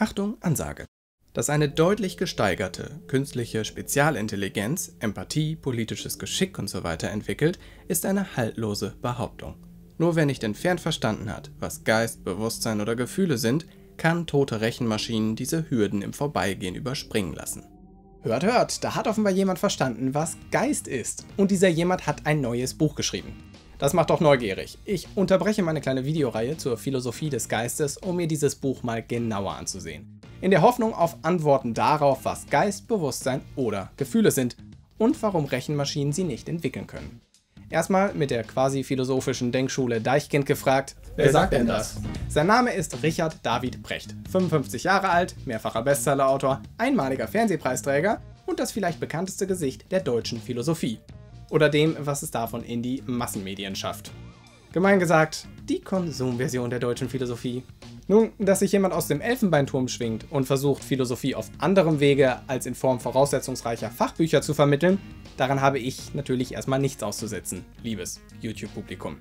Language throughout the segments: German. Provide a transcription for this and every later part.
Achtung, Ansage. Dass eine deutlich gesteigerte künstliche Spezialintelligenz Empathie, politisches Geschick usw. So entwickelt, ist eine haltlose Behauptung. Nur wer nicht entfernt verstanden hat, was Geist, Bewusstsein oder Gefühle sind, kann tote Rechenmaschinen diese Hürden im Vorbeigehen überspringen lassen. Hört, hört, da hat offenbar jemand verstanden, was Geist ist. Und dieser jemand hat ein neues Buch geschrieben. Das macht doch neugierig. Ich unterbreche meine kleine Videoreihe zur Philosophie des Geistes, um mir dieses Buch mal genauer anzusehen. In der Hoffnung auf Antworten darauf, was Geist, Bewusstsein oder Gefühle sind und warum Rechenmaschinen sie nicht entwickeln können. Erstmal mit der quasi philosophischen Denkschule Deichkind gefragt. Wer sagt denn das? Sein Name ist Richard David Brecht, 55 Jahre alt, mehrfacher Bestsellerautor, einmaliger Fernsehpreisträger und das vielleicht bekannteste Gesicht der deutschen Philosophie oder dem, was es davon in die Massenmedien schafft. Gemein gesagt, die Konsumversion der deutschen Philosophie. Nun, dass sich jemand aus dem Elfenbeinturm schwingt und versucht, Philosophie auf anderem Wege als in Form voraussetzungsreicher Fachbücher zu vermitteln, daran habe ich natürlich erstmal nichts auszusetzen, liebes YouTube-Publikum.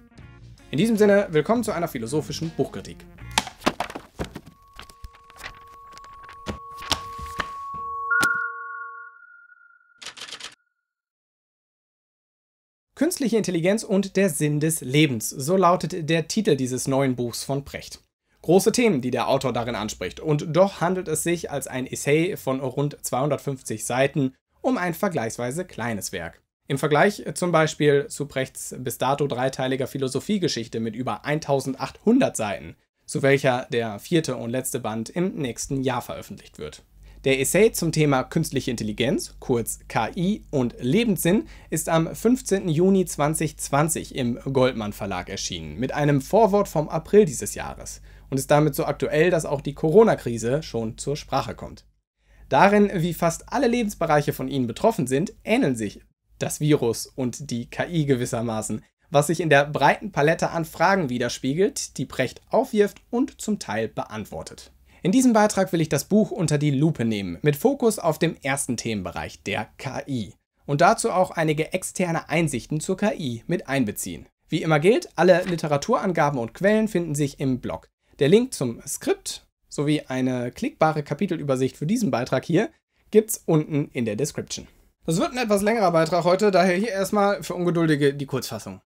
In diesem Sinne, willkommen zu einer philosophischen Buchkritik. Künstliche Intelligenz und der Sinn des Lebens. So lautet der Titel dieses neuen Buchs von Precht. Große Themen, die der Autor darin anspricht, und doch handelt es sich als ein Essay von rund 250 Seiten um ein vergleichsweise kleines Werk. Im Vergleich zum Beispiel zu Prechts bis dato dreiteiliger Philosophiegeschichte mit über 1800 Seiten, zu welcher der vierte und letzte Band im nächsten Jahr veröffentlicht wird. Der Essay zum Thema Künstliche Intelligenz, kurz KI und Lebenssinn, ist am 15. Juni 2020 im Goldmann Verlag erschienen, mit einem Vorwort vom April dieses Jahres und ist damit so aktuell, dass auch die Corona-Krise schon zur Sprache kommt. Darin, wie fast alle Lebensbereiche von ihnen betroffen sind, ähneln sich das Virus und die KI gewissermaßen, was sich in der breiten Palette an Fragen widerspiegelt, die Precht aufwirft und zum Teil beantwortet. In diesem Beitrag will ich das Buch unter die Lupe nehmen, mit Fokus auf dem ersten Themenbereich, der KI. Und dazu auch einige externe Einsichten zur KI mit einbeziehen. Wie immer gilt, alle Literaturangaben und Quellen finden sich im Blog. Der Link zum Skript sowie eine klickbare Kapitelübersicht für diesen Beitrag hier gibt's unten in der Description. Das wird ein etwas längerer Beitrag heute, daher hier erstmal für Ungeduldige die Kurzfassung.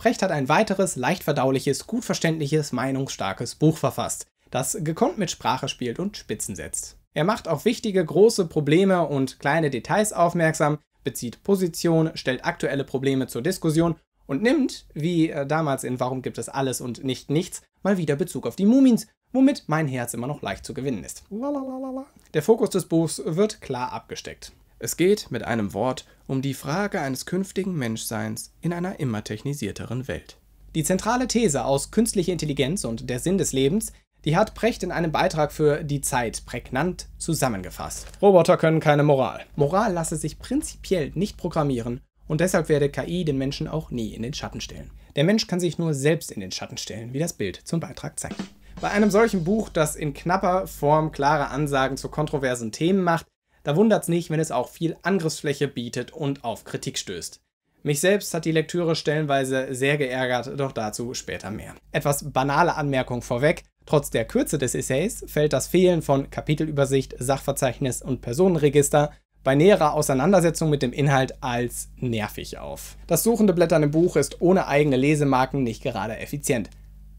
Brecht hat ein weiteres, leicht verdauliches, gut verständliches, meinungsstarkes Buch verfasst, das gekonnt mit Sprache spielt und Spitzen setzt. Er macht auf wichtige, große Probleme und kleine Details aufmerksam, bezieht Position, stellt aktuelle Probleme zur Diskussion und nimmt, wie äh, damals in Warum gibt es alles und nicht nichts, mal wieder Bezug auf die Mumins, womit mein Herz immer noch leicht zu gewinnen ist. Lalalala. Der Fokus des Buchs wird klar abgesteckt. Es geht, mit einem Wort, um die Frage eines künftigen Menschseins in einer immer technisierteren Welt. Die zentrale These aus künstlicher Intelligenz und der Sinn des Lebens, die hat Precht in einem Beitrag für Die Zeit prägnant zusammengefasst. Roboter können keine Moral. Moral lasse sich prinzipiell nicht programmieren und deshalb werde KI den Menschen auch nie in den Schatten stellen. Der Mensch kann sich nur selbst in den Schatten stellen, wie das Bild zum Beitrag zeigt. Bei einem solchen Buch, das in knapper Form klare Ansagen zu kontroversen Themen macht, da wundert's nicht, wenn es auch viel Angriffsfläche bietet und auf Kritik stößt. Mich selbst hat die Lektüre stellenweise sehr geärgert, doch dazu später mehr. Etwas banale Anmerkung vorweg, trotz der Kürze des Essays fällt das Fehlen von Kapitelübersicht, Sachverzeichnis und Personenregister bei näherer Auseinandersetzung mit dem Inhalt als nervig auf. Das suchende Blättern im Buch ist ohne eigene Lesemarken nicht gerade effizient.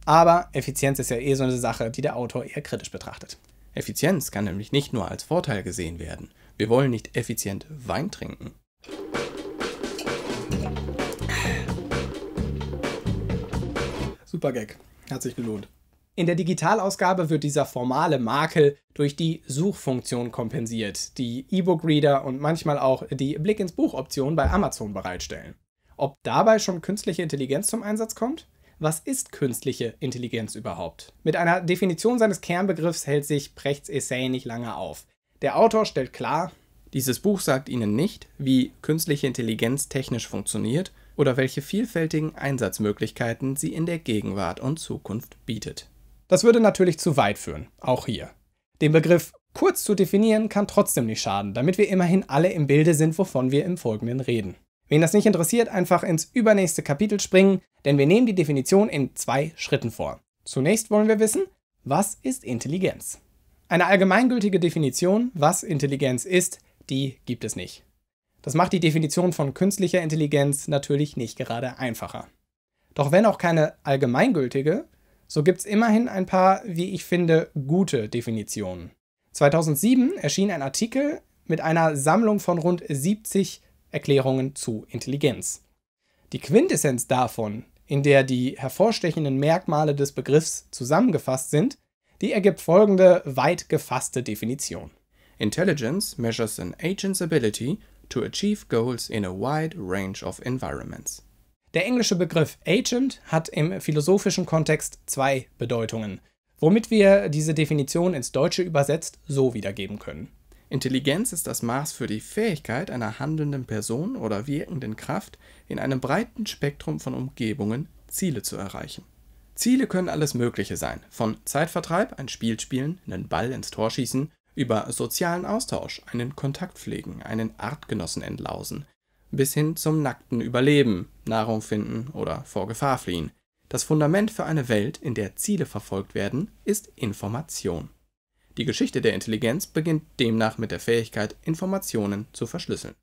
Aber Effizienz ist ja eh so eine Sache, die der Autor eher kritisch betrachtet. Effizienz kann nämlich nicht nur als Vorteil gesehen werden. Wir wollen nicht effizient Wein trinken. Super Gag. Hat sich gelohnt. In der Digitalausgabe wird dieser formale Makel durch die Suchfunktion kompensiert, die E-Book-Reader und manchmal auch die Blick ins Buch-Option bei Amazon bereitstellen. Ob dabei schon künstliche Intelligenz zum Einsatz kommt? was ist künstliche Intelligenz überhaupt? Mit einer Definition seines Kernbegriffs hält sich Prechts Essay nicht lange auf. Der Autor stellt klar, dieses Buch sagt Ihnen nicht, wie künstliche Intelligenz technisch funktioniert oder welche vielfältigen Einsatzmöglichkeiten sie in der Gegenwart und Zukunft bietet. Das würde natürlich zu weit führen, auch hier. Den Begriff kurz zu definieren kann trotzdem nicht schaden, damit wir immerhin alle im Bilde sind, wovon wir im Folgenden reden. Wen das nicht interessiert, einfach ins übernächste Kapitel springen, denn wir nehmen die Definition in zwei Schritten vor. Zunächst wollen wir wissen, was ist Intelligenz? Eine allgemeingültige Definition, was Intelligenz ist, die gibt es nicht. Das macht die Definition von künstlicher Intelligenz natürlich nicht gerade einfacher. Doch wenn auch keine allgemeingültige, so gibt es immerhin ein paar, wie ich finde, gute Definitionen. 2007 erschien ein Artikel mit einer Sammlung von rund 70 Erklärungen zu Intelligenz. Die Quintessenz davon in der die hervorstechenden Merkmale des Begriffs zusammengefasst sind, die ergibt folgende weit gefasste Definition. Intelligence measures an agent's ability to achieve goals in a wide range of environments. Der englische Begriff Agent hat im philosophischen Kontext zwei Bedeutungen, womit wir diese Definition ins Deutsche übersetzt so wiedergeben können. Intelligenz ist das Maß für die Fähigkeit einer handelnden Person oder wirkenden Kraft, in einem breiten Spektrum von Umgebungen Ziele zu erreichen. Ziele können alles Mögliche sein, von Zeitvertreib, ein Spiel spielen, einen Ball ins Tor schießen, über sozialen Austausch, einen Kontakt pflegen, einen Artgenossen entlausen, bis hin zum nackten Überleben, Nahrung finden oder vor Gefahr fliehen. Das Fundament für eine Welt, in der Ziele verfolgt werden, ist Information. Die Geschichte der Intelligenz beginnt demnach mit der Fähigkeit, Informationen zu verschlüsseln.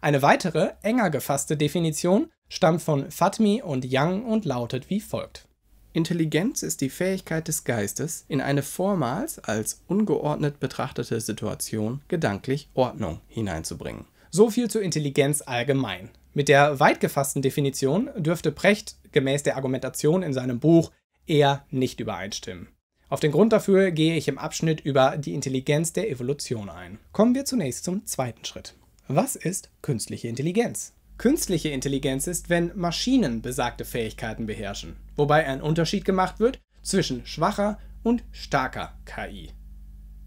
Eine weitere, enger gefasste Definition stammt von Fatmi und Yang und lautet wie folgt. Intelligenz ist die Fähigkeit des Geistes, in eine vormals als ungeordnet betrachtete Situation gedanklich Ordnung hineinzubringen. So viel zur Intelligenz allgemein. Mit der weit gefassten Definition dürfte Precht gemäß der Argumentation in seinem Buch eher nicht übereinstimmen. Auf den Grund dafür gehe ich im Abschnitt über die Intelligenz der Evolution ein. Kommen wir zunächst zum zweiten Schritt. Was ist künstliche Intelligenz? Künstliche Intelligenz ist, wenn Maschinen besagte Fähigkeiten beherrschen, wobei ein Unterschied gemacht wird zwischen schwacher und starker KI.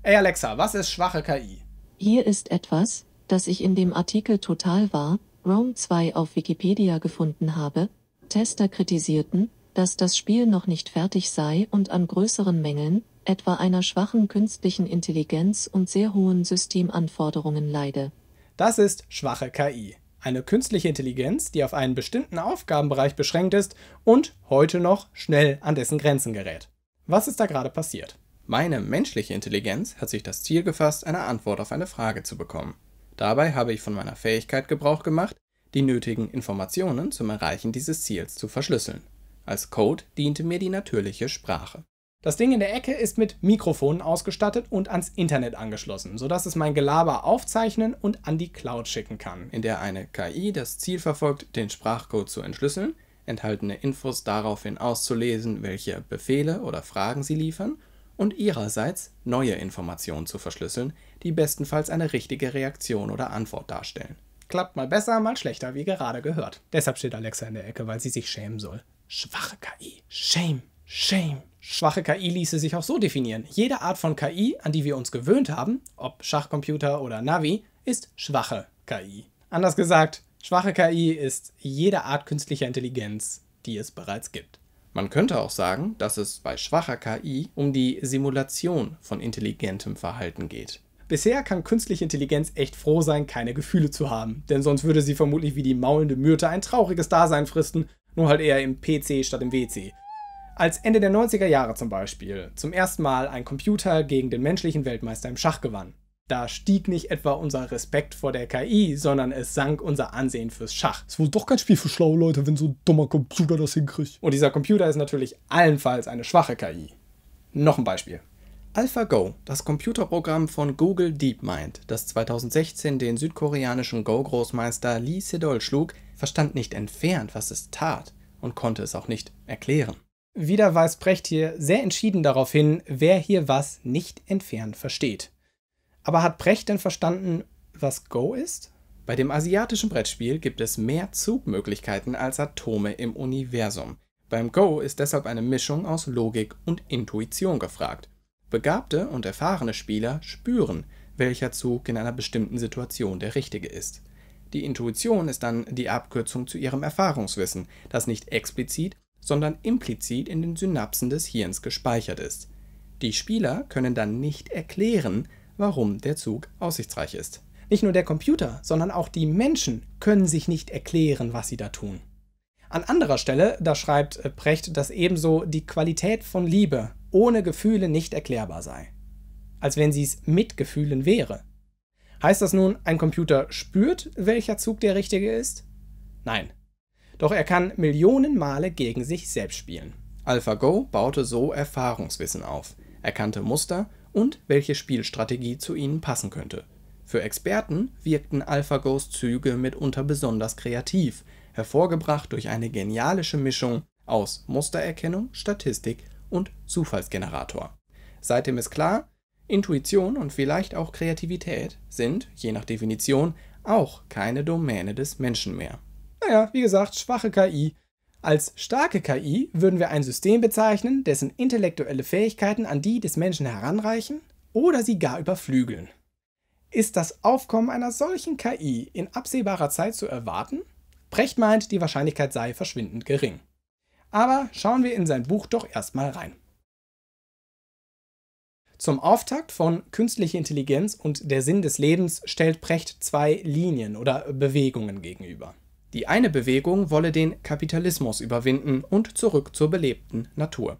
Ey Alexa, was ist schwache KI? Hier ist etwas, das ich in dem Artikel Total war, Rome 2 auf Wikipedia gefunden habe. Tester kritisierten, dass das Spiel noch nicht fertig sei und an größeren Mängeln, etwa einer schwachen künstlichen Intelligenz und sehr hohen Systemanforderungen leide. Das ist schwache KI. Eine künstliche Intelligenz, die auf einen bestimmten Aufgabenbereich beschränkt ist und heute noch schnell an dessen Grenzen gerät. Was ist da gerade passiert? Meine menschliche Intelligenz hat sich das Ziel gefasst, eine Antwort auf eine Frage zu bekommen. Dabei habe ich von meiner Fähigkeit Gebrauch gemacht, die nötigen Informationen zum Erreichen dieses Ziels zu verschlüsseln. Als Code diente mir die natürliche Sprache. Das Ding in der Ecke ist mit Mikrofonen ausgestattet und ans Internet angeschlossen, sodass es mein Gelaber aufzeichnen und an die Cloud schicken kann, in der eine KI das Ziel verfolgt, den Sprachcode zu entschlüsseln, enthaltene Infos daraufhin auszulesen, welche Befehle oder Fragen sie liefern und ihrerseits neue Informationen zu verschlüsseln, die bestenfalls eine richtige Reaktion oder Antwort darstellen. Klappt mal besser, mal schlechter, wie gerade gehört. Deshalb steht Alexa in der Ecke, weil sie sich schämen soll. Schwache KI. Shame, shame. Schwache KI ließe sich auch so definieren. Jede Art von KI, an die wir uns gewöhnt haben, ob Schachcomputer oder Navi, ist schwache KI. Anders gesagt, schwache KI ist jede Art künstlicher Intelligenz, die es bereits gibt. Man könnte auch sagen, dass es bei schwacher KI um die Simulation von intelligentem Verhalten geht. Bisher kann künstliche Intelligenz echt froh sein, keine Gefühle zu haben, denn sonst würde sie vermutlich wie die maulende Myrte ein trauriges Dasein fristen nur halt eher im PC statt im WC. Als Ende der 90er Jahre zum Beispiel zum ersten Mal ein Computer gegen den menschlichen Weltmeister im Schach gewann. Da stieg nicht etwa unser Respekt vor der KI, sondern es sank unser Ansehen fürs Schach. Ist wohl doch kein Spiel für schlaue Leute, wenn so ein dummer Computer das hinkriegt. Und dieser Computer ist natürlich allenfalls eine schwache KI. Noch ein Beispiel. AlphaGo, das Computerprogramm von Google DeepMind, das 2016 den südkoreanischen Go-Großmeister Lee Sedol schlug, verstand nicht entfernt, was es tat und konnte es auch nicht erklären. Wieder weist Brecht hier sehr entschieden darauf hin, wer hier was nicht entfernt versteht. Aber hat Brecht denn verstanden, was Go ist? Bei dem asiatischen Brettspiel gibt es mehr Zugmöglichkeiten als Atome im Universum. Beim Go ist deshalb eine Mischung aus Logik und Intuition gefragt. Begabte und erfahrene Spieler spüren, welcher Zug in einer bestimmten Situation der richtige ist. Die Intuition ist dann die Abkürzung zu ihrem Erfahrungswissen, das nicht explizit, sondern implizit in den Synapsen des Hirns gespeichert ist. Die Spieler können dann nicht erklären, warum der Zug aussichtsreich ist. Nicht nur der Computer, sondern auch die Menschen können sich nicht erklären, was sie da tun. An anderer Stelle, da schreibt Precht, dass ebenso die Qualität von Liebe ohne Gefühle nicht erklärbar sei. Als wenn sie es mit Gefühlen wäre. Heißt das nun, ein Computer spürt, welcher Zug der richtige ist? Nein. Doch er kann Millionen Male gegen sich selbst spielen. AlphaGo baute so Erfahrungswissen auf, erkannte Muster und welche Spielstrategie zu ihnen passen könnte. Für Experten wirkten AlphaGos Züge mitunter besonders kreativ, hervorgebracht durch eine genialische Mischung aus Mustererkennung, Statistik und Zufallsgenerator. Seitdem ist klar, Intuition und vielleicht auch Kreativität sind, je nach Definition, auch keine Domäne des Menschen mehr. Naja, wie gesagt, schwache KI. Als starke KI würden wir ein System bezeichnen, dessen intellektuelle Fähigkeiten an die des Menschen heranreichen oder sie gar überflügeln. Ist das Aufkommen einer solchen KI in absehbarer Zeit zu erwarten? Brecht meint, die Wahrscheinlichkeit sei verschwindend gering. Aber schauen wir in sein Buch doch erstmal rein. Zum Auftakt von Künstliche Intelligenz und der Sinn des Lebens stellt Precht zwei Linien oder Bewegungen gegenüber. Die eine Bewegung wolle den Kapitalismus überwinden und zurück zur belebten Natur.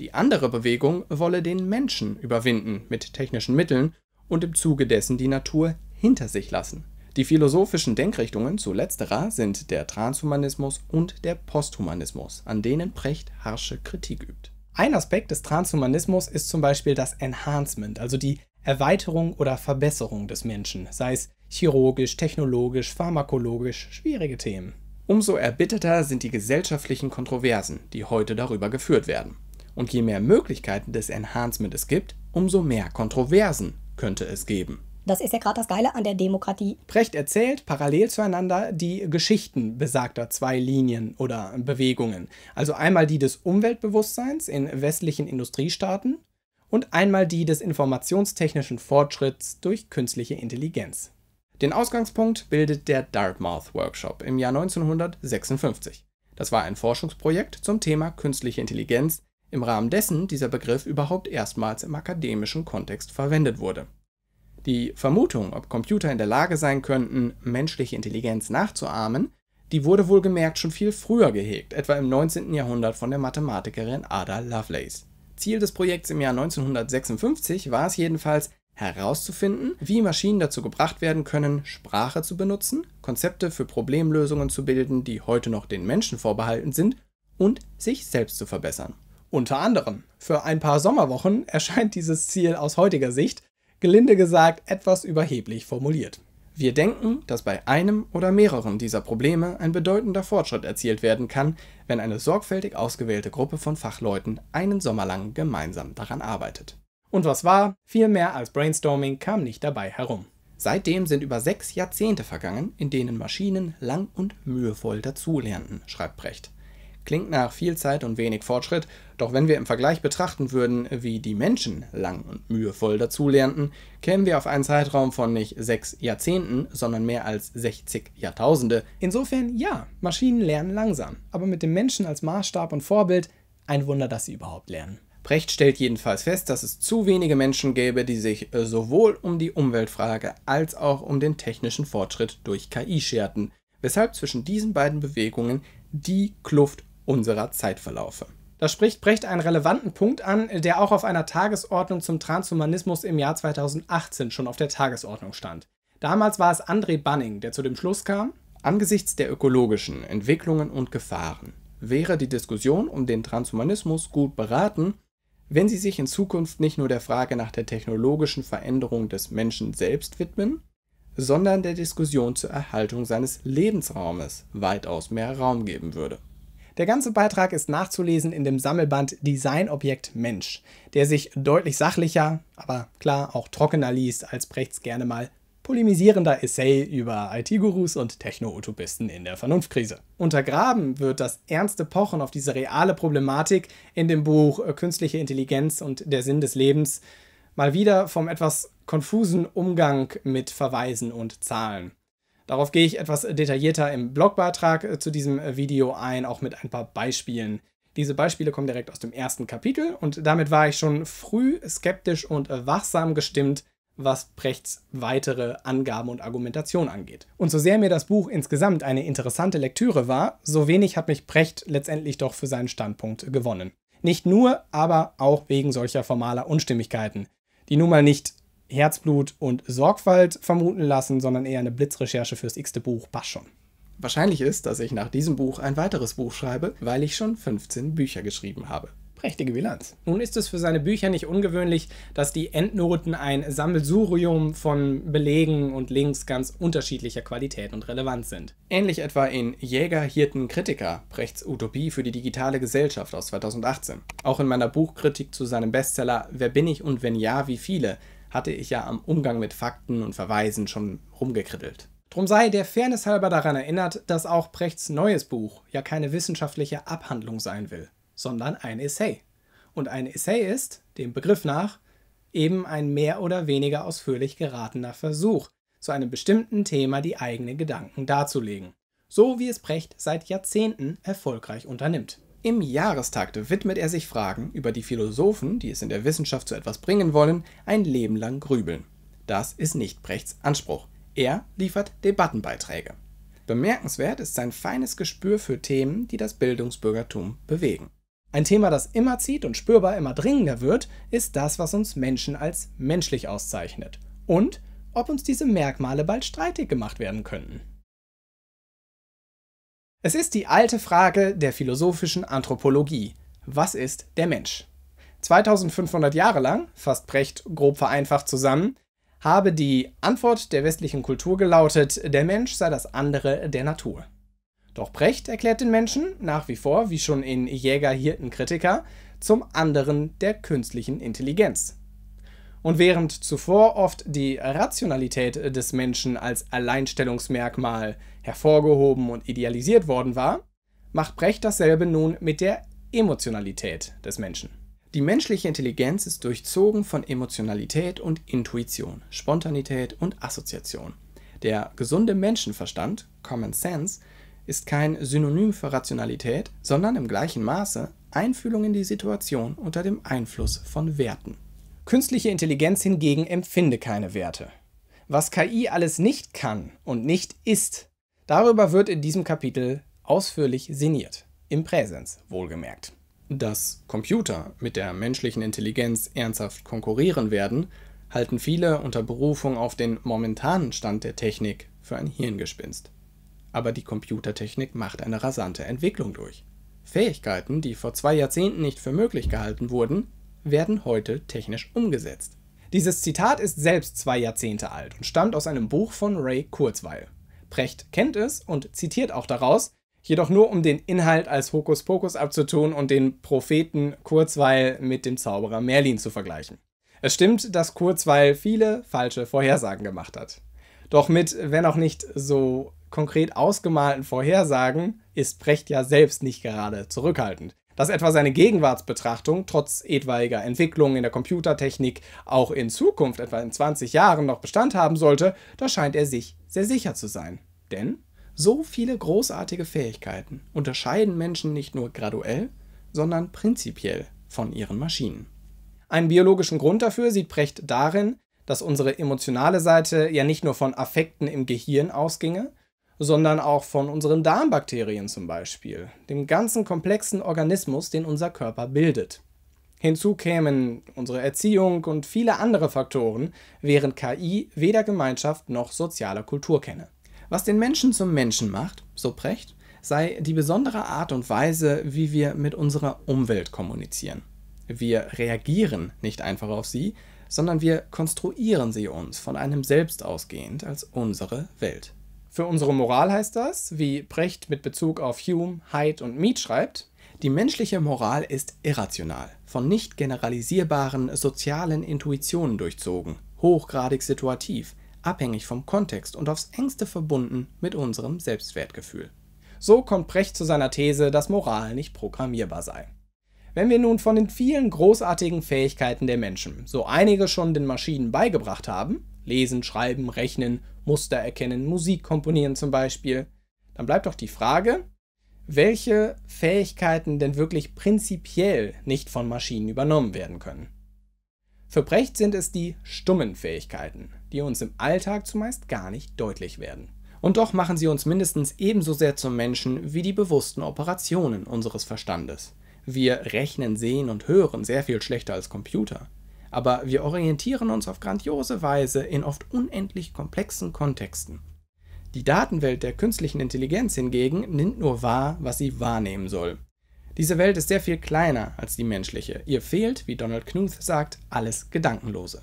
Die andere Bewegung wolle den Menschen überwinden mit technischen Mitteln und im Zuge dessen die Natur hinter sich lassen. Die philosophischen Denkrichtungen zu letzterer sind der Transhumanismus und der Posthumanismus, an denen Precht harsche Kritik übt. Ein Aspekt des Transhumanismus ist zum Beispiel das Enhancement, also die Erweiterung oder Verbesserung des Menschen, sei es chirurgisch, technologisch, pharmakologisch, schwierige Themen. Umso erbitterter sind die gesellschaftlichen Kontroversen, die heute darüber geführt werden. Und je mehr Möglichkeiten des Enhancement es gibt, umso mehr Kontroversen könnte es geben. Das ist ja gerade das Geile an der Demokratie. Brecht erzählt parallel zueinander die Geschichten besagter zwei Linien oder Bewegungen. Also einmal die des Umweltbewusstseins in westlichen Industriestaaten und einmal die des informationstechnischen Fortschritts durch künstliche Intelligenz. Den Ausgangspunkt bildet der Dartmouth Workshop im Jahr 1956. Das war ein Forschungsprojekt zum Thema künstliche Intelligenz, im Rahmen dessen dieser Begriff überhaupt erstmals im akademischen Kontext verwendet wurde. Die Vermutung, ob Computer in der Lage sein könnten, menschliche Intelligenz nachzuahmen, die wurde wohlgemerkt schon viel früher gehegt, etwa im 19. Jahrhundert von der Mathematikerin Ada Lovelace. Ziel des Projekts im Jahr 1956 war es jedenfalls, herauszufinden, wie Maschinen dazu gebracht werden können, Sprache zu benutzen, Konzepte für Problemlösungen zu bilden, die heute noch den Menschen vorbehalten sind, und sich selbst zu verbessern. Unter anderem. Für ein paar Sommerwochen erscheint dieses Ziel aus heutiger Sicht gelinde gesagt etwas überheblich formuliert. Wir denken, dass bei einem oder mehreren dieser Probleme ein bedeutender Fortschritt erzielt werden kann, wenn eine sorgfältig ausgewählte Gruppe von Fachleuten einen Sommer lang gemeinsam daran arbeitet. Und was war? Viel mehr als Brainstorming kam nicht dabei herum. Seitdem sind über sechs Jahrzehnte vergangen, in denen Maschinen lang und mühevoll dazulernten, schreibt Brecht. Klingt nach viel Zeit und wenig Fortschritt, doch wenn wir im Vergleich betrachten würden, wie die Menschen lang und mühevoll dazulernten, kämen wir auf einen Zeitraum von nicht sechs Jahrzehnten, sondern mehr als 60 Jahrtausende. Insofern ja, Maschinen lernen langsam, aber mit dem Menschen als Maßstab und Vorbild ein Wunder, dass sie überhaupt lernen. Brecht stellt jedenfalls fest, dass es zu wenige Menschen gäbe, die sich sowohl um die Umweltfrage als auch um den technischen Fortschritt durch KI scherten, weshalb zwischen diesen beiden Bewegungen die Kluft unserer Zeitverlaufe. Da spricht Brecht einen relevanten Punkt an, der auch auf einer Tagesordnung zum Transhumanismus im Jahr 2018 schon auf der Tagesordnung stand. Damals war es André Banning, der zu dem Schluss kam, angesichts der ökologischen Entwicklungen und Gefahren wäre die Diskussion um den Transhumanismus gut beraten, wenn sie sich in Zukunft nicht nur der Frage nach der technologischen Veränderung des Menschen selbst widmen, sondern der Diskussion zur Erhaltung seines Lebensraumes weitaus mehr Raum geben würde. Der ganze Beitrag ist nachzulesen in dem Sammelband Designobjekt Mensch, der sich deutlich sachlicher, aber klar auch trockener liest als Brechts gerne mal polemisierender Essay über IT-Gurus und Techno-Utopisten in der Vernunftkrise. Untergraben wird das ernste Pochen auf diese reale Problematik in dem Buch äh, Künstliche Intelligenz und der Sinn des Lebens mal wieder vom etwas konfusen Umgang mit Verweisen und Zahlen. Darauf gehe ich etwas detaillierter im Blogbeitrag äh, zu diesem äh, Video ein, auch mit ein paar Beispielen. Diese Beispiele kommen direkt aus dem ersten Kapitel und damit war ich schon früh skeptisch und äh, wachsam gestimmt, was Brechts weitere Angaben und Argumentation angeht. Und so sehr mir das Buch insgesamt eine interessante Lektüre war, so wenig hat mich Brecht letztendlich doch für seinen Standpunkt gewonnen. Nicht nur, aber auch wegen solcher formaler Unstimmigkeiten, die nun mal nicht Herzblut und Sorgfalt vermuten lassen, sondern eher eine Blitzrecherche fürs x-te Buch, passt schon. Wahrscheinlich ist, dass ich nach diesem Buch ein weiteres Buch schreibe, weil ich schon 15 Bücher geschrieben habe. Prächtige Bilanz. Nun ist es für seine Bücher nicht ungewöhnlich, dass die Endnoten ein Sammelsurium von Belegen und Links ganz unterschiedlicher Qualität und Relevanz sind. Ähnlich etwa in Jäger, Hirten, Kritiker, Brechts Utopie für die digitale Gesellschaft aus 2018. Auch in meiner Buchkritik zu seinem Bestseller Wer bin ich und wenn ja, wie viele hatte ich ja am Umgang mit Fakten und Verweisen schon rumgekrittelt. Drum sei der Fairness halber daran erinnert, dass auch Brechts neues Buch ja keine wissenschaftliche Abhandlung sein will, sondern ein Essay. Und ein Essay ist, dem Begriff nach, eben ein mehr oder weniger ausführlich geratener Versuch, zu einem bestimmten Thema die eigenen Gedanken darzulegen, so wie es Brecht seit Jahrzehnten erfolgreich unternimmt. Im Jahrestag widmet er sich Fragen, über die Philosophen, die es in der Wissenschaft zu etwas bringen wollen, ein Leben lang grübeln. Das ist nicht Brechts Anspruch. Er liefert Debattenbeiträge. Bemerkenswert ist sein feines Gespür für Themen, die das Bildungsbürgertum bewegen. Ein Thema, das immer zieht und spürbar immer dringender wird, ist das, was uns Menschen als menschlich auszeichnet. Und ob uns diese Merkmale bald streitig gemacht werden könnten. Es ist die alte Frage der philosophischen Anthropologie. Was ist der Mensch? 2500 Jahre lang, fasst Brecht grob vereinfacht zusammen, habe die Antwort der westlichen Kultur gelautet, der Mensch sei das andere der Natur. Doch Brecht erklärt den Menschen, nach wie vor, wie schon in Jäger, Hirten, Kritiker, zum anderen der künstlichen Intelligenz. Und während zuvor oft die Rationalität des Menschen als Alleinstellungsmerkmal hervorgehoben und idealisiert worden war, macht Brecht dasselbe nun mit der Emotionalität des Menschen. Die menschliche Intelligenz ist durchzogen von Emotionalität und Intuition, Spontanität und Assoziation. Der gesunde Menschenverstand, Common Sense, ist kein Synonym für Rationalität, sondern im gleichen Maße Einfühlung in die Situation unter dem Einfluss von Werten. Künstliche Intelligenz hingegen empfinde keine Werte. Was KI alles nicht kann und nicht ist, Darüber wird in diesem Kapitel ausführlich sinniert, im Präsens wohlgemerkt. Dass Computer mit der menschlichen Intelligenz ernsthaft konkurrieren werden, halten viele unter Berufung auf den momentanen Stand der Technik für ein Hirngespinst. Aber die Computertechnik macht eine rasante Entwicklung durch. Fähigkeiten, die vor zwei Jahrzehnten nicht für möglich gehalten wurden, werden heute technisch umgesetzt. Dieses Zitat ist selbst zwei Jahrzehnte alt und stammt aus einem Buch von Ray Kurzweil. Precht kennt es und zitiert auch daraus, jedoch nur um den Inhalt als Hokuspokus abzutun und den Propheten Kurzweil mit dem Zauberer Merlin zu vergleichen. Es stimmt, dass Kurzweil viele falsche Vorhersagen gemacht hat. Doch mit, wenn auch nicht so konkret ausgemalten Vorhersagen, ist Brecht ja selbst nicht gerade zurückhaltend dass etwa seine Gegenwartsbetrachtung trotz etwaiger Entwicklungen in der Computertechnik auch in Zukunft, etwa in 20 Jahren, noch Bestand haben sollte, da scheint er sich sehr sicher zu sein. Denn so viele großartige Fähigkeiten unterscheiden Menschen nicht nur graduell, sondern prinzipiell von ihren Maschinen. Einen biologischen Grund dafür sieht Precht darin, dass unsere emotionale Seite ja nicht nur von Affekten im Gehirn ausginge, sondern auch von unseren Darmbakterien zum Beispiel, dem ganzen komplexen Organismus, den unser Körper bildet. Hinzu kämen unsere Erziehung und viele andere Faktoren, während KI weder Gemeinschaft noch soziale Kultur kenne. Was den Menschen zum Menschen macht, so Precht, sei die besondere Art und Weise, wie wir mit unserer Umwelt kommunizieren. Wir reagieren nicht einfach auf sie, sondern wir konstruieren sie uns von einem selbst ausgehend als unsere Welt. Für unsere Moral heißt das, wie Brecht mit Bezug auf Hume, Hyde und Mead schreibt, die menschliche Moral ist irrational, von nicht generalisierbaren sozialen Intuitionen durchzogen, hochgradig situativ, abhängig vom Kontext und aufs engste verbunden mit unserem Selbstwertgefühl. So kommt Brecht zu seiner These, dass Moral nicht programmierbar sei. Wenn wir nun von den vielen großartigen Fähigkeiten der Menschen so einige schon den Maschinen beigebracht haben, Lesen, Schreiben, Rechnen, Muster erkennen, Musik komponieren zum Beispiel. Dann bleibt doch die Frage, welche Fähigkeiten denn wirklich prinzipiell nicht von Maschinen übernommen werden können. Für Brecht sind es die stummen Fähigkeiten, die uns im Alltag zumeist gar nicht deutlich werden. Und doch machen sie uns mindestens ebenso sehr zum Menschen wie die bewussten Operationen unseres Verstandes. Wir rechnen, sehen und hören sehr viel schlechter als Computer aber wir orientieren uns auf grandiose Weise in oft unendlich komplexen Kontexten. Die Datenwelt der künstlichen Intelligenz hingegen nimmt nur wahr, was sie wahrnehmen soll. Diese Welt ist sehr viel kleiner als die menschliche. Ihr fehlt, wie Donald Knuth sagt, alles Gedankenlose.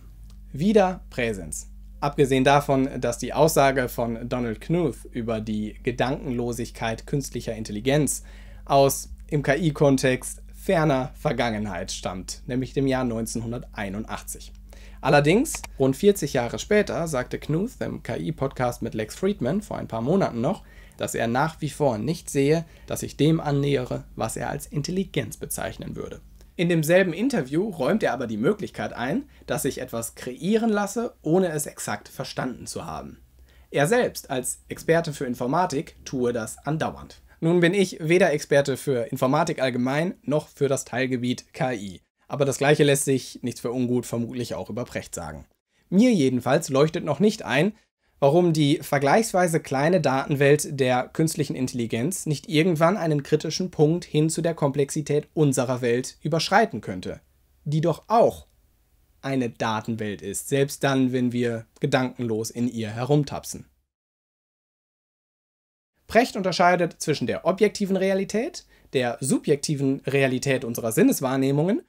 Wieder Präsenz. Abgesehen davon, dass die Aussage von Donald Knuth über die Gedankenlosigkeit künstlicher Intelligenz aus im KI-Kontext ferner Vergangenheit stammt, nämlich dem Jahr 1981. Allerdings, rund 40 Jahre später, sagte Knuth im KI-Podcast mit Lex Friedman vor ein paar Monaten noch, dass er nach wie vor nicht sehe, dass ich dem annähere, was er als Intelligenz bezeichnen würde. In demselben Interview räumt er aber die Möglichkeit ein, dass ich etwas kreieren lasse, ohne es exakt verstanden zu haben. Er selbst als Experte für Informatik tue das andauernd. Nun bin ich weder Experte für Informatik allgemein noch für das Teilgebiet KI. Aber das gleiche lässt sich, nichts für ungut, vermutlich auch über Precht sagen. Mir jedenfalls leuchtet noch nicht ein, warum die vergleichsweise kleine Datenwelt der künstlichen Intelligenz nicht irgendwann einen kritischen Punkt hin zu der Komplexität unserer Welt überschreiten könnte, die doch auch eine Datenwelt ist, selbst dann, wenn wir gedankenlos in ihr herumtapsen. Precht unterscheidet zwischen der objektiven Realität, der subjektiven Realität unserer Sinneswahrnehmungen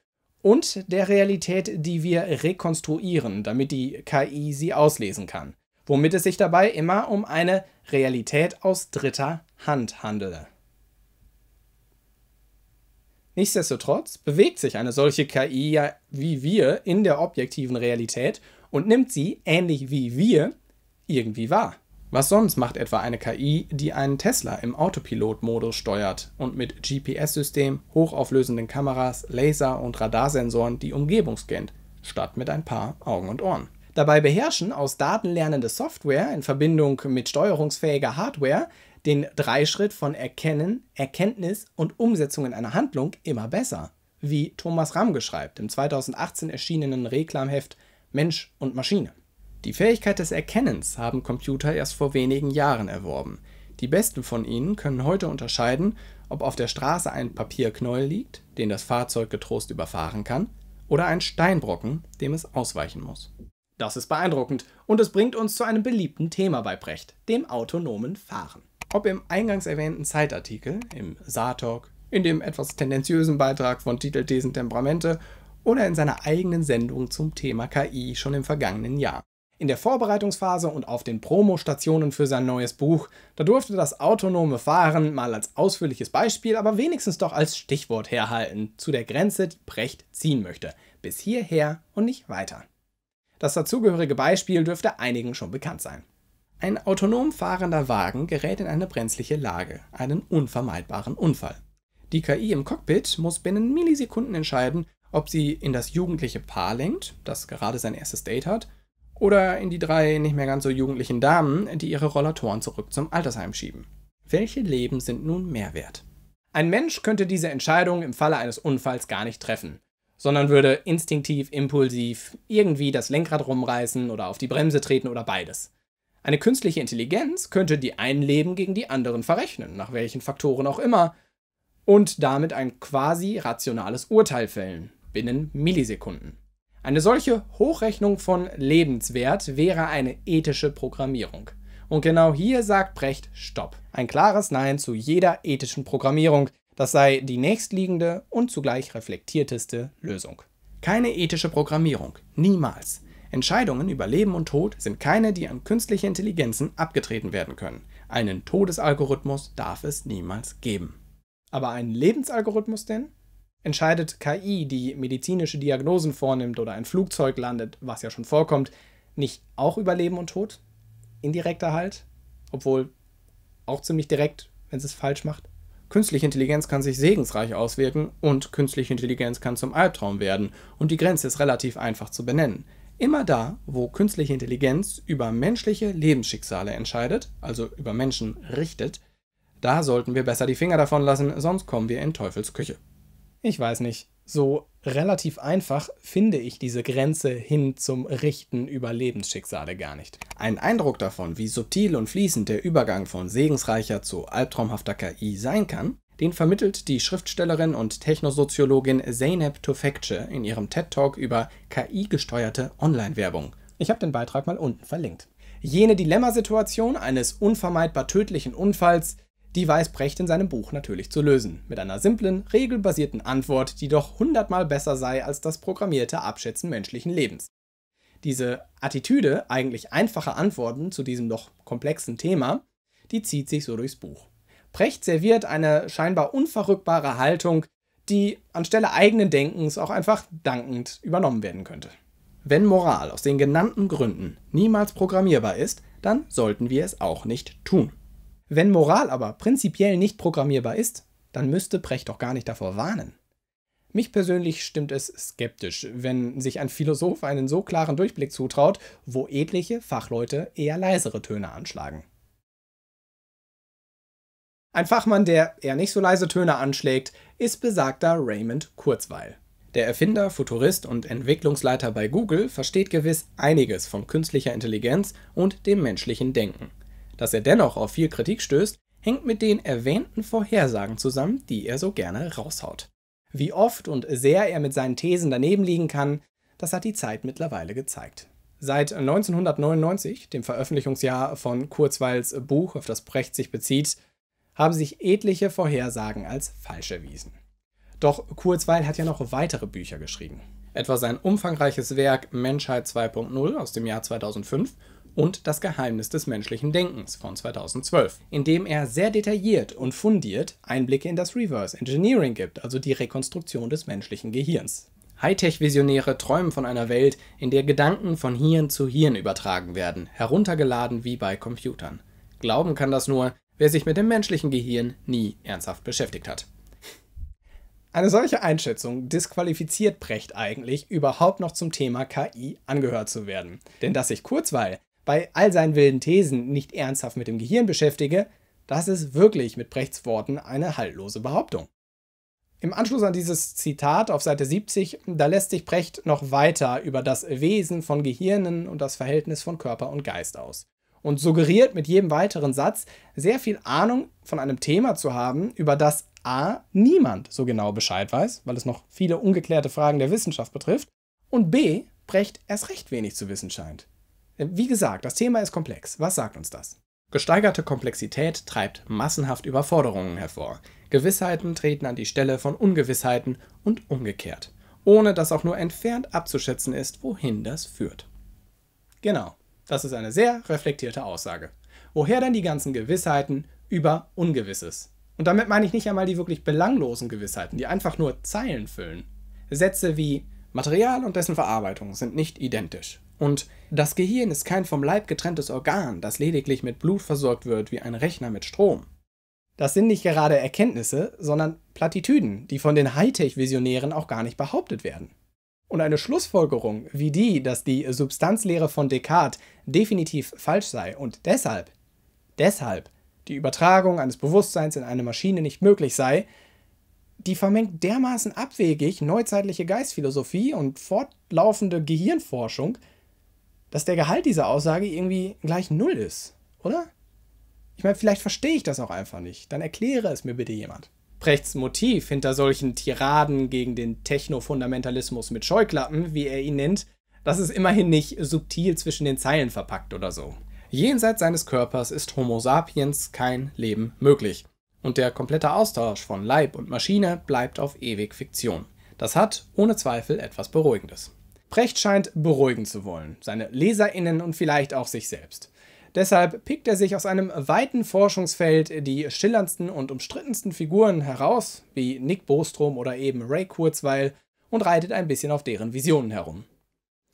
und der Realität, die wir rekonstruieren, damit die KI sie auslesen kann, womit es sich dabei immer um eine Realität aus dritter Hand handele. Nichtsdestotrotz bewegt sich eine solche KI ja wie wir in der objektiven Realität und nimmt sie, ähnlich wie wir, irgendwie wahr. Was sonst macht etwa eine KI, die einen Tesla im Autopilot-Modus steuert und mit GPS-System, hochauflösenden Kameras, Laser- und Radarsensoren die Umgebung scannt, statt mit ein paar Augen und Ohren? Dabei beherrschen aus datenlernende Software in Verbindung mit steuerungsfähiger Hardware den Dreischritt von Erkennen, Erkenntnis und Umsetzung in einer Handlung immer besser. Wie Thomas Ramge schreibt im 2018 erschienenen Reklamheft Mensch und Maschine. Die Fähigkeit des Erkennens haben Computer erst vor wenigen Jahren erworben. Die besten von ihnen können heute unterscheiden, ob auf der Straße ein Papierknäuel liegt, den das Fahrzeug getrost überfahren kann, oder ein Steinbrocken, dem es ausweichen muss. Das ist beeindruckend und es bringt uns zu einem beliebten Thema bei Brecht, dem autonomen Fahren. Ob im eingangs erwähnten Zeitartikel, im Saartalk, in dem etwas tendenziösen Beitrag von Titel Thesen Temperamente oder in seiner eigenen Sendung zum Thema KI schon im vergangenen Jahr in der Vorbereitungsphase und auf den Promostationen für sein neues Buch. Da durfte das autonome Fahren mal als ausführliches Beispiel, aber wenigstens doch als Stichwort herhalten, zu der Grenze, die Brecht ziehen möchte. Bis hierher und nicht weiter. Das dazugehörige Beispiel dürfte einigen schon bekannt sein. Ein autonom fahrender Wagen gerät in eine brenzliche Lage, einen unvermeidbaren Unfall. Die KI im Cockpit muss binnen Millisekunden entscheiden, ob sie in das jugendliche Paar lenkt, das gerade sein erstes Date hat, oder in die drei nicht mehr ganz so jugendlichen Damen, die ihre Rollatoren zurück zum Altersheim schieben. Welche Leben sind nun mehr wert? Ein Mensch könnte diese Entscheidung im Falle eines Unfalls gar nicht treffen, sondern würde instinktiv, impulsiv irgendwie das Lenkrad rumreißen oder auf die Bremse treten oder beides. Eine künstliche Intelligenz könnte die einen Leben gegen die anderen verrechnen, nach welchen Faktoren auch immer, und damit ein quasi rationales Urteil fällen, binnen Millisekunden. Eine solche Hochrechnung von Lebenswert wäre eine ethische Programmierung. Und genau hier sagt Brecht Stopp. Ein klares Nein zu jeder ethischen Programmierung. Das sei die nächstliegende und zugleich reflektierteste Lösung. Keine ethische Programmierung. Niemals. Entscheidungen über Leben und Tod sind keine, die an künstliche Intelligenzen abgetreten werden können. Einen Todesalgorithmus darf es niemals geben. Aber einen Lebensalgorithmus denn? entscheidet KI, die medizinische Diagnosen vornimmt oder ein Flugzeug landet, was ja schon vorkommt, nicht auch über Leben und Tod? Indirekter halt? Obwohl auch ziemlich direkt, wenn es es falsch macht? Künstliche Intelligenz kann sich segensreich auswirken und künstliche Intelligenz kann zum Albtraum werden und die Grenze ist relativ einfach zu benennen. Immer da, wo künstliche Intelligenz über menschliche Lebensschicksale entscheidet, also über Menschen richtet, da sollten wir besser die Finger davon lassen, sonst kommen wir in Teufelsküche ich weiß nicht, so relativ einfach finde ich diese Grenze hin zum Richten über Lebensschicksale gar nicht. Ein Eindruck davon, wie subtil und fließend der Übergang von segensreicher zu albtraumhafter KI sein kann, den vermittelt die Schriftstellerin und Technosoziologin Zeynep Tufekce in ihrem TED-Talk über KI-gesteuerte Online-Werbung. Ich habe den Beitrag mal unten verlinkt. Jene Dilemmasituation eines unvermeidbar tödlichen Unfalls die weiß Brecht in seinem Buch natürlich zu lösen, mit einer simplen, regelbasierten Antwort, die doch hundertmal besser sei als das programmierte Abschätzen menschlichen Lebens. Diese Attitüde, eigentlich einfache Antworten zu diesem doch komplexen Thema, die zieht sich so durchs Buch. Brecht serviert eine scheinbar unverrückbare Haltung, die anstelle eigenen Denkens auch einfach dankend übernommen werden könnte. Wenn Moral aus den genannten Gründen niemals programmierbar ist, dann sollten wir es auch nicht tun. Wenn Moral aber prinzipiell nicht programmierbar ist, dann müsste Precht doch gar nicht davor warnen. Mich persönlich stimmt es skeptisch, wenn sich ein Philosoph einen so klaren Durchblick zutraut, wo etliche Fachleute eher leisere Töne anschlagen. Ein Fachmann, der eher nicht so leise Töne anschlägt, ist besagter Raymond Kurzweil. Der Erfinder, Futurist und Entwicklungsleiter bei Google versteht gewiss einiges von künstlicher Intelligenz und dem menschlichen Denken – dass er dennoch auf viel Kritik stößt, hängt mit den erwähnten Vorhersagen zusammen, die er so gerne raushaut. Wie oft und sehr er mit seinen Thesen daneben liegen kann, das hat die Zeit mittlerweile gezeigt. Seit 1999, dem Veröffentlichungsjahr von Kurzweils Buch, auf das Brecht sich bezieht, haben sich etliche Vorhersagen als falsch erwiesen. Doch Kurzweil hat ja noch weitere Bücher geschrieben. Etwa sein umfangreiches Werk Menschheit 2.0 aus dem Jahr 2005 und Das Geheimnis des menschlichen Denkens von 2012, in dem er sehr detailliert und fundiert Einblicke in das Reverse Engineering gibt, also die Rekonstruktion des menschlichen Gehirns. Hightech-Visionäre träumen von einer Welt, in der Gedanken von Hirn zu Hirn übertragen werden, heruntergeladen wie bei Computern. Glauben kann das nur, wer sich mit dem menschlichen Gehirn nie ernsthaft beschäftigt hat. Eine solche Einschätzung disqualifiziert Brecht eigentlich, überhaupt noch zum Thema KI angehört zu werden. Denn dass sich Kurzweil bei all seinen wilden Thesen nicht ernsthaft mit dem Gehirn beschäftige, das ist wirklich mit Brechts Worten eine haltlose Behauptung. Im Anschluss an dieses Zitat auf Seite 70, da lässt sich Brecht noch weiter über das Wesen von Gehirnen und das Verhältnis von Körper und Geist aus und suggeriert mit jedem weiteren Satz sehr viel Ahnung von einem Thema zu haben, über das a. niemand so genau Bescheid weiß, weil es noch viele ungeklärte Fragen der Wissenschaft betrifft, und b. Brecht erst recht wenig zu wissen scheint. Wie gesagt, das Thema ist komplex. Was sagt uns das? Gesteigerte Komplexität treibt massenhaft Überforderungen hervor. Gewissheiten treten an die Stelle von Ungewissheiten und umgekehrt, ohne dass auch nur entfernt abzuschätzen ist, wohin das führt. Genau, das ist eine sehr reflektierte Aussage. Woher denn die ganzen Gewissheiten über Ungewisses? Und damit meine ich nicht einmal die wirklich belanglosen Gewissheiten, die einfach nur Zeilen füllen. Sätze wie Material und dessen Verarbeitung sind nicht identisch und das Gehirn ist kein vom Leib getrenntes Organ, das lediglich mit Blut versorgt wird wie ein Rechner mit Strom. Das sind nicht gerade Erkenntnisse, sondern Plattitüden, die von den Hightech-Visionären auch gar nicht behauptet werden. Und eine Schlussfolgerung wie die, dass die Substanzlehre von Descartes definitiv falsch sei und deshalb, deshalb die Übertragung eines Bewusstseins in eine Maschine nicht möglich sei, die vermengt dermaßen abwegig neuzeitliche Geistphilosophie und fortlaufende Gehirnforschung, dass der Gehalt dieser Aussage irgendwie gleich null ist, oder? Ich meine, vielleicht verstehe ich das auch einfach nicht. Dann erkläre es mir bitte jemand. Brechts Motiv hinter solchen Tiraden gegen den Technofundamentalismus mit Scheuklappen, wie er ihn nennt, das ist immerhin nicht subtil zwischen den Zeilen verpackt oder so. Jenseits seines Körpers ist Homo sapiens kein Leben möglich. Und der komplette Austausch von Leib und Maschine bleibt auf ewig Fiktion. Das hat ohne Zweifel etwas Beruhigendes. Precht scheint beruhigen zu wollen, seine Leserinnen und vielleicht auch sich selbst. Deshalb pickt er sich aus einem weiten Forschungsfeld die schillerndsten und umstrittensten Figuren heraus, wie Nick Bostrom oder eben Ray Kurzweil, und reitet ein bisschen auf deren Visionen herum.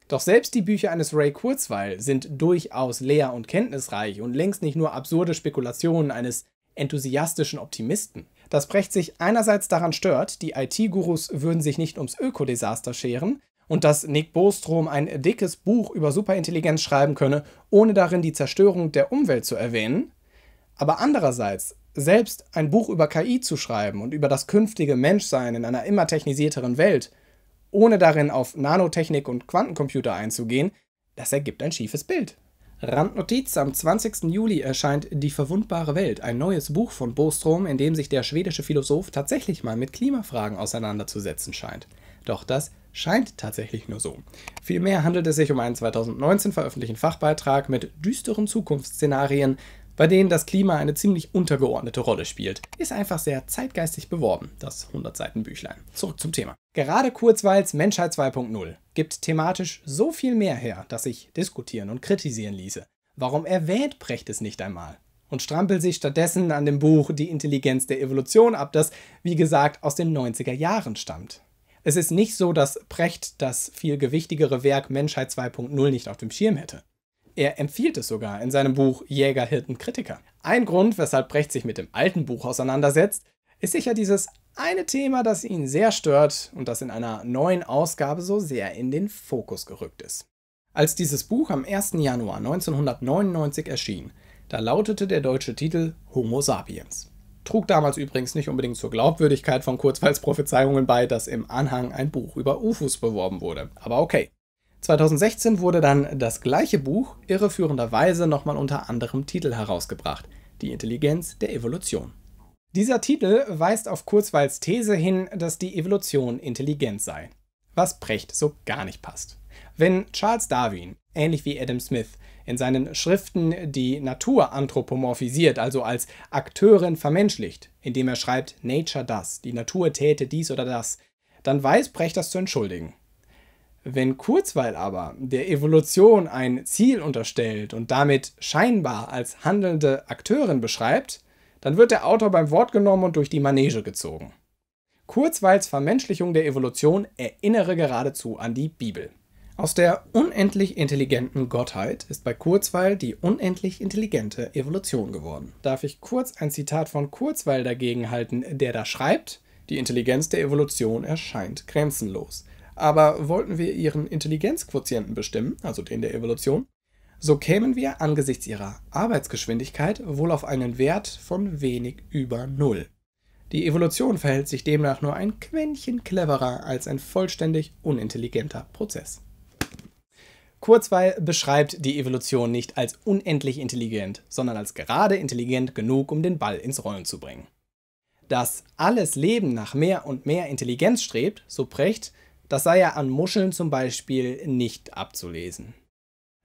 Doch selbst die Bücher eines Ray Kurzweil sind durchaus leer und kenntnisreich und längst nicht nur absurde Spekulationen eines enthusiastischen Optimisten. Dass Brecht sich einerseits daran stört, die IT-Gurus würden sich nicht ums Ökodesaster scheren, und dass Nick Bostrom ein dickes Buch über Superintelligenz schreiben könne, ohne darin die Zerstörung der Umwelt zu erwähnen. Aber andererseits, selbst ein Buch über KI zu schreiben und über das künftige Menschsein in einer immer technisierteren Welt, ohne darin auf Nanotechnik und Quantencomputer einzugehen, das ergibt ein schiefes Bild. Randnotiz: Am 20. Juli erscheint Die verwundbare Welt, ein neues Buch von Bostrom, in dem sich der schwedische Philosoph tatsächlich mal mit Klimafragen auseinanderzusetzen scheint. Doch das scheint tatsächlich nur so. Vielmehr handelt es sich um einen 2019 veröffentlichten Fachbeitrag mit düsteren Zukunftsszenarien, bei denen das Klima eine ziemlich untergeordnete Rolle spielt. Ist einfach sehr zeitgeistig beworben, das 100 Seiten Büchlein. Zurück zum Thema. Gerade Kurzweils Menschheit 2.0 gibt thematisch so viel mehr her, dass sich diskutieren und kritisieren ließe. Warum erwähnt Brecht es nicht einmal? und strampelt sich stattdessen an dem Buch Die Intelligenz der Evolution ab, das, wie gesagt, aus den 90er Jahren stammt. Es ist nicht so, dass Precht das viel gewichtigere Werk Menschheit 2.0 nicht auf dem Schirm hätte. Er empfiehlt es sogar in seinem Buch Jäger, Hirten, Kritiker. Ein Grund, weshalb Brecht sich mit dem alten Buch auseinandersetzt, ist sicher dieses eine Thema, das ihn sehr stört und das in einer neuen Ausgabe so sehr in den Fokus gerückt ist. Als dieses Buch am 1. Januar 1999 erschien, da lautete der deutsche Titel Homo sapiens trug damals übrigens nicht unbedingt zur Glaubwürdigkeit von Kurzweils Prophezeiungen bei, dass im Anhang ein Buch über UFOs beworben wurde. Aber okay. 2016 wurde dann das gleiche Buch irreführenderweise nochmal unter anderem Titel herausgebracht: Die Intelligenz der Evolution. Dieser Titel weist auf Kurzweils These hin, dass die Evolution intelligent sei. Was Precht so gar nicht passt. Wenn Charles Darwin, ähnlich wie Adam Smith, in seinen Schriften die Natur anthropomorphisiert, also als Akteurin vermenschlicht, indem er schreibt Nature das, die Natur täte dies oder das, dann weiß Brecht das zu entschuldigen. Wenn Kurzweil aber der Evolution ein Ziel unterstellt und damit scheinbar als handelnde Akteurin beschreibt, dann wird der Autor beim Wort genommen und durch die Manege gezogen. Kurzweils Vermenschlichung der Evolution erinnere geradezu an die Bibel. Aus der unendlich intelligenten Gottheit ist bei Kurzweil die unendlich intelligente Evolution geworden. Darf ich kurz ein Zitat von Kurzweil dagegen halten, der da schreibt, die Intelligenz der Evolution erscheint grenzenlos. Aber wollten wir ihren Intelligenzquotienten bestimmen, also den der Evolution, so kämen wir angesichts ihrer Arbeitsgeschwindigkeit wohl auf einen Wert von wenig über Null. Die Evolution verhält sich demnach nur ein Quäntchen cleverer als ein vollständig unintelligenter Prozess. Kurzweil beschreibt die Evolution nicht als unendlich intelligent, sondern als gerade intelligent genug, um den Ball ins Rollen zu bringen. Dass alles Leben nach mehr und mehr Intelligenz strebt, so Precht, das sei ja an Muscheln zum Beispiel nicht abzulesen.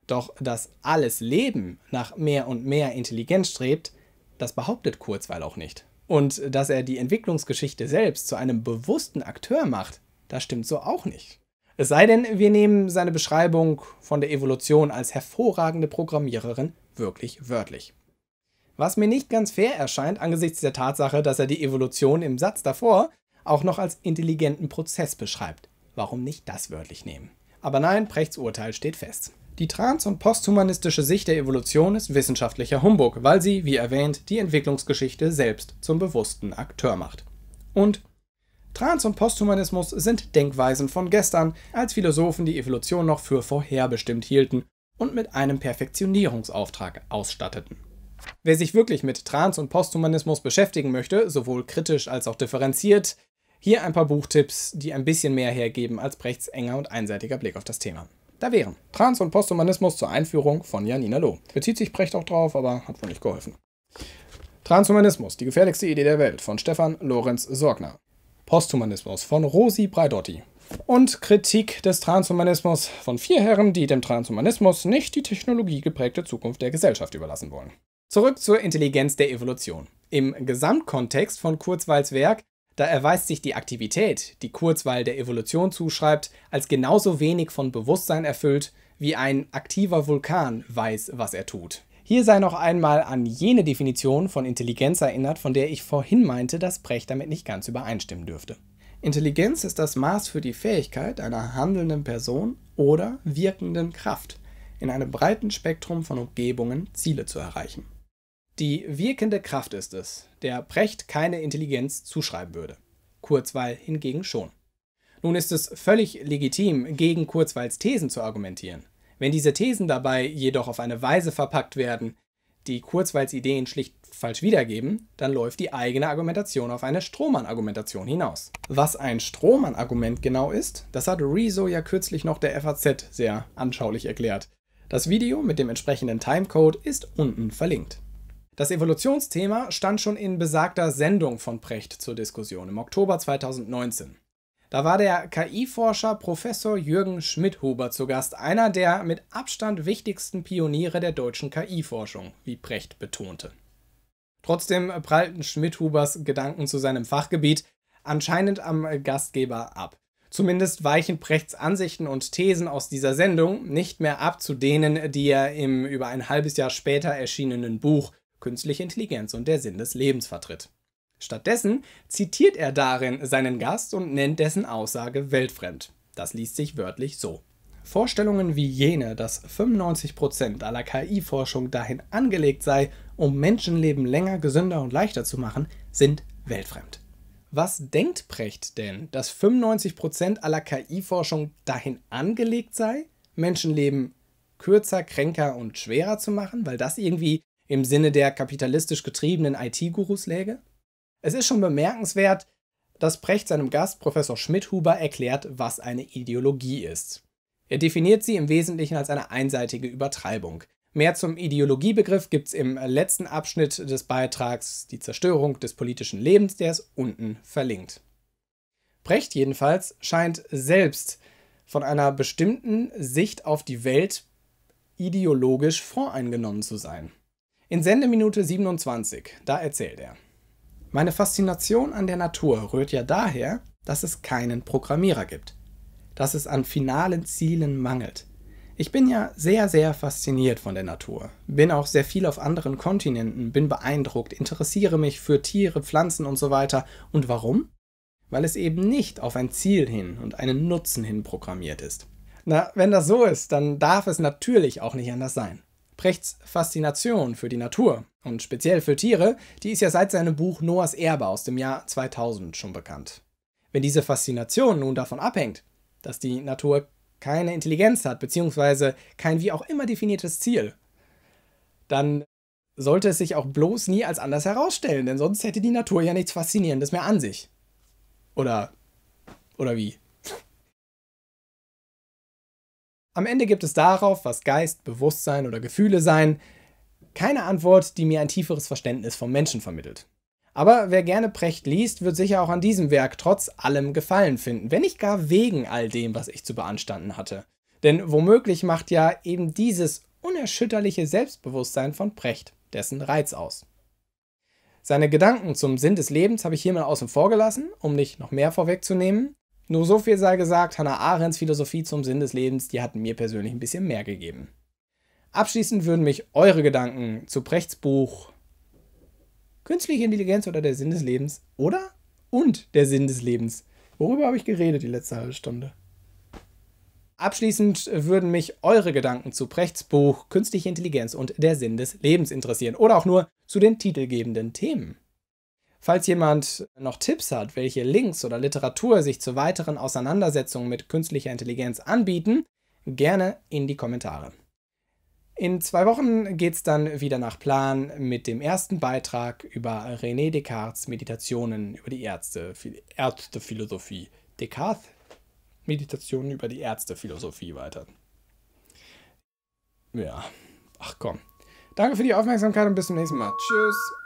Doch dass alles Leben nach mehr und mehr Intelligenz strebt, das behauptet Kurzweil auch nicht. Und dass er die Entwicklungsgeschichte selbst zu einem bewussten Akteur macht, das stimmt so auch nicht. Es sei denn, wir nehmen seine Beschreibung von der Evolution als hervorragende Programmiererin wirklich wörtlich. Was mir nicht ganz fair erscheint angesichts der Tatsache, dass er die Evolution im Satz davor auch noch als intelligenten Prozess beschreibt. Warum nicht das wörtlich nehmen? Aber nein, Prechts Urteil steht fest. Die trans- und posthumanistische Sicht der Evolution ist wissenschaftlicher Humbug, weil sie, wie erwähnt, die Entwicklungsgeschichte selbst zum bewussten Akteur macht. Und Trans- und Posthumanismus sind Denkweisen von gestern, als Philosophen die Evolution noch für vorherbestimmt hielten und mit einem Perfektionierungsauftrag ausstatteten. Wer sich wirklich mit Trans- und Posthumanismus beschäftigen möchte, sowohl kritisch als auch differenziert, hier ein paar Buchtipps, die ein bisschen mehr hergeben als Brechts enger und einseitiger Blick auf das Thema. Da wären Trans- und Posthumanismus zur Einführung von Janina Loh. Bezieht sich Brecht auch drauf, aber hat wohl nicht geholfen. Transhumanismus, die gefährlichste Idee der Welt von Stefan Lorenz Sorgner. Posthumanismus von Rosi Breidotti. Und Kritik des Transhumanismus von vier Herren, die dem Transhumanismus nicht die technologiegeprägte Zukunft der Gesellschaft überlassen wollen. Zurück zur Intelligenz der Evolution. Im Gesamtkontext von Kurzweils Werk, da erweist sich die Aktivität, die Kurzweil der Evolution zuschreibt, als genauso wenig von Bewusstsein erfüllt, wie ein aktiver Vulkan weiß, was er tut. Hier sei noch einmal an jene Definition von Intelligenz erinnert, von der ich vorhin meinte, dass Brecht damit nicht ganz übereinstimmen dürfte. Intelligenz ist das Maß für die Fähigkeit einer handelnden Person oder wirkenden Kraft, in einem breiten Spektrum von Umgebungen Ziele zu erreichen. Die wirkende Kraft ist es, der Brecht keine Intelligenz zuschreiben würde. Kurzweil hingegen schon. Nun ist es völlig legitim, gegen Kurzweils Thesen zu argumentieren. Wenn diese Thesen dabei jedoch auf eine Weise verpackt werden, die Kurzweils Ideen schlicht falsch wiedergeben, dann läuft die eigene Argumentation auf eine Strohmann-Argumentation hinaus. Was ein Strohmann-Argument genau ist, das hat Rezo ja kürzlich noch der FAZ sehr anschaulich erklärt. Das Video mit dem entsprechenden Timecode ist unten verlinkt. Das Evolutionsthema stand schon in besagter Sendung von Precht zur Diskussion im Oktober 2019. Da war der KI-Forscher Professor Jürgen Schmidhuber zu Gast, einer der mit Abstand wichtigsten Pioniere der deutschen KI-Forschung, wie Precht betonte. Trotzdem prallten Schmidhubers Gedanken zu seinem Fachgebiet anscheinend am Gastgeber ab. Zumindest weichen Prechts Ansichten und Thesen aus dieser Sendung nicht mehr ab zu denen, die er im über ein halbes Jahr später erschienenen Buch Künstliche Intelligenz und der Sinn des Lebens vertritt. Stattdessen zitiert er darin seinen Gast und nennt dessen Aussage weltfremd. Das liest sich wörtlich so. Vorstellungen wie jene, dass 95% aller KI-Forschung dahin angelegt sei, um Menschenleben länger, gesünder und leichter zu machen, sind weltfremd. Was denkt Precht denn, dass 95% aller KI-Forschung dahin angelegt sei, Menschenleben kürzer, kränker und schwerer zu machen, weil das irgendwie im Sinne der kapitalistisch getriebenen IT-Gurus läge? Es ist schon bemerkenswert, dass Precht seinem Gast Professor Schmidhuber erklärt, was eine Ideologie ist. Er definiert sie im Wesentlichen als eine einseitige Übertreibung. Mehr zum Ideologiebegriff gibt es im letzten Abschnitt des Beitrags Die Zerstörung des politischen Lebens, der ist unten verlinkt. Brecht jedenfalls scheint selbst von einer bestimmten Sicht auf die Welt ideologisch voreingenommen zu sein. In Sendeminute 27, da erzählt er. Meine Faszination an der Natur rührt ja daher, dass es keinen Programmierer gibt, dass es an finalen Zielen mangelt. Ich bin ja sehr, sehr fasziniert von der Natur, bin auch sehr viel auf anderen Kontinenten, bin beeindruckt, interessiere mich für Tiere, Pflanzen und so weiter. Und warum? Weil es eben nicht auf ein Ziel hin und einen Nutzen hin programmiert ist. Na, wenn das so ist, dann darf es natürlich auch nicht anders sein. Prechts Faszination für die Natur und speziell für Tiere, die ist ja seit seinem Buch Noahs Erbe aus dem Jahr 2000 schon bekannt. Wenn diese Faszination nun davon abhängt, dass die Natur keine Intelligenz hat, beziehungsweise kein wie auch immer definiertes Ziel, dann sollte es sich auch bloß nie als anders herausstellen, denn sonst hätte die Natur ja nichts Faszinierendes mehr an sich. Oder. oder wie? Am Ende gibt es darauf, was Geist, Bewusstsein oder Gefühle seien, keine Antwort, die mir ein tieferes Verständnis vom Menschen vermittelt. Aber wer gerne Precht liest, wird sicher auch an diesem Werk trotz allem Gefallen finden, wenn nicht gar wegen all dem, was ich zu beanstanden hatte. Denn womöglich macht ja eben dieses unerschütterliche Selbstbewusstsein von Precht dessen Reiz aus. Seine Gedanken zum Sinn des Lebens habe ich hier mal außen vor gelassen, um nicht noch mehr vorwegzunehmen. Nur so viel sei gesagt, Hannah Arendts Philosophie zum Sinn des Lebens, die hat mir persönlich ein bisschen mehr gegeben. Abschließend würden mich eure Gedanken zu Brechts Buch Künstliche Intelligenz oder der Sinn des Lebens oder und der Sinn des Lebens. Worüber habe ich geredet die letzte halbe Stunde? Abschließend würden mich eure Gedanken zu Brechts Buch Künstliche Intelligenz und der Sinn des Lebens interessieren oder auch nur zu den titelgebenden Themen. Falls jemand noch Tipps hat, welche Links oder Literatur sich zu weiteren Auseinandersetzungen mit künstlicher Intelligenz anbieten, gerne in die Kommentare. In zwei Wochen geht es dann wieder nach Plan mit dem ersten Beitrag über René Descartes' Meditationen über die Ärzte, Ärztephilosophie. Descartes Meditationen über die Ärztephilosophie weiter. Ja, ach komm. Danke für die Aufmerksamkeit und bis zum nächsten Mal. Tschüss.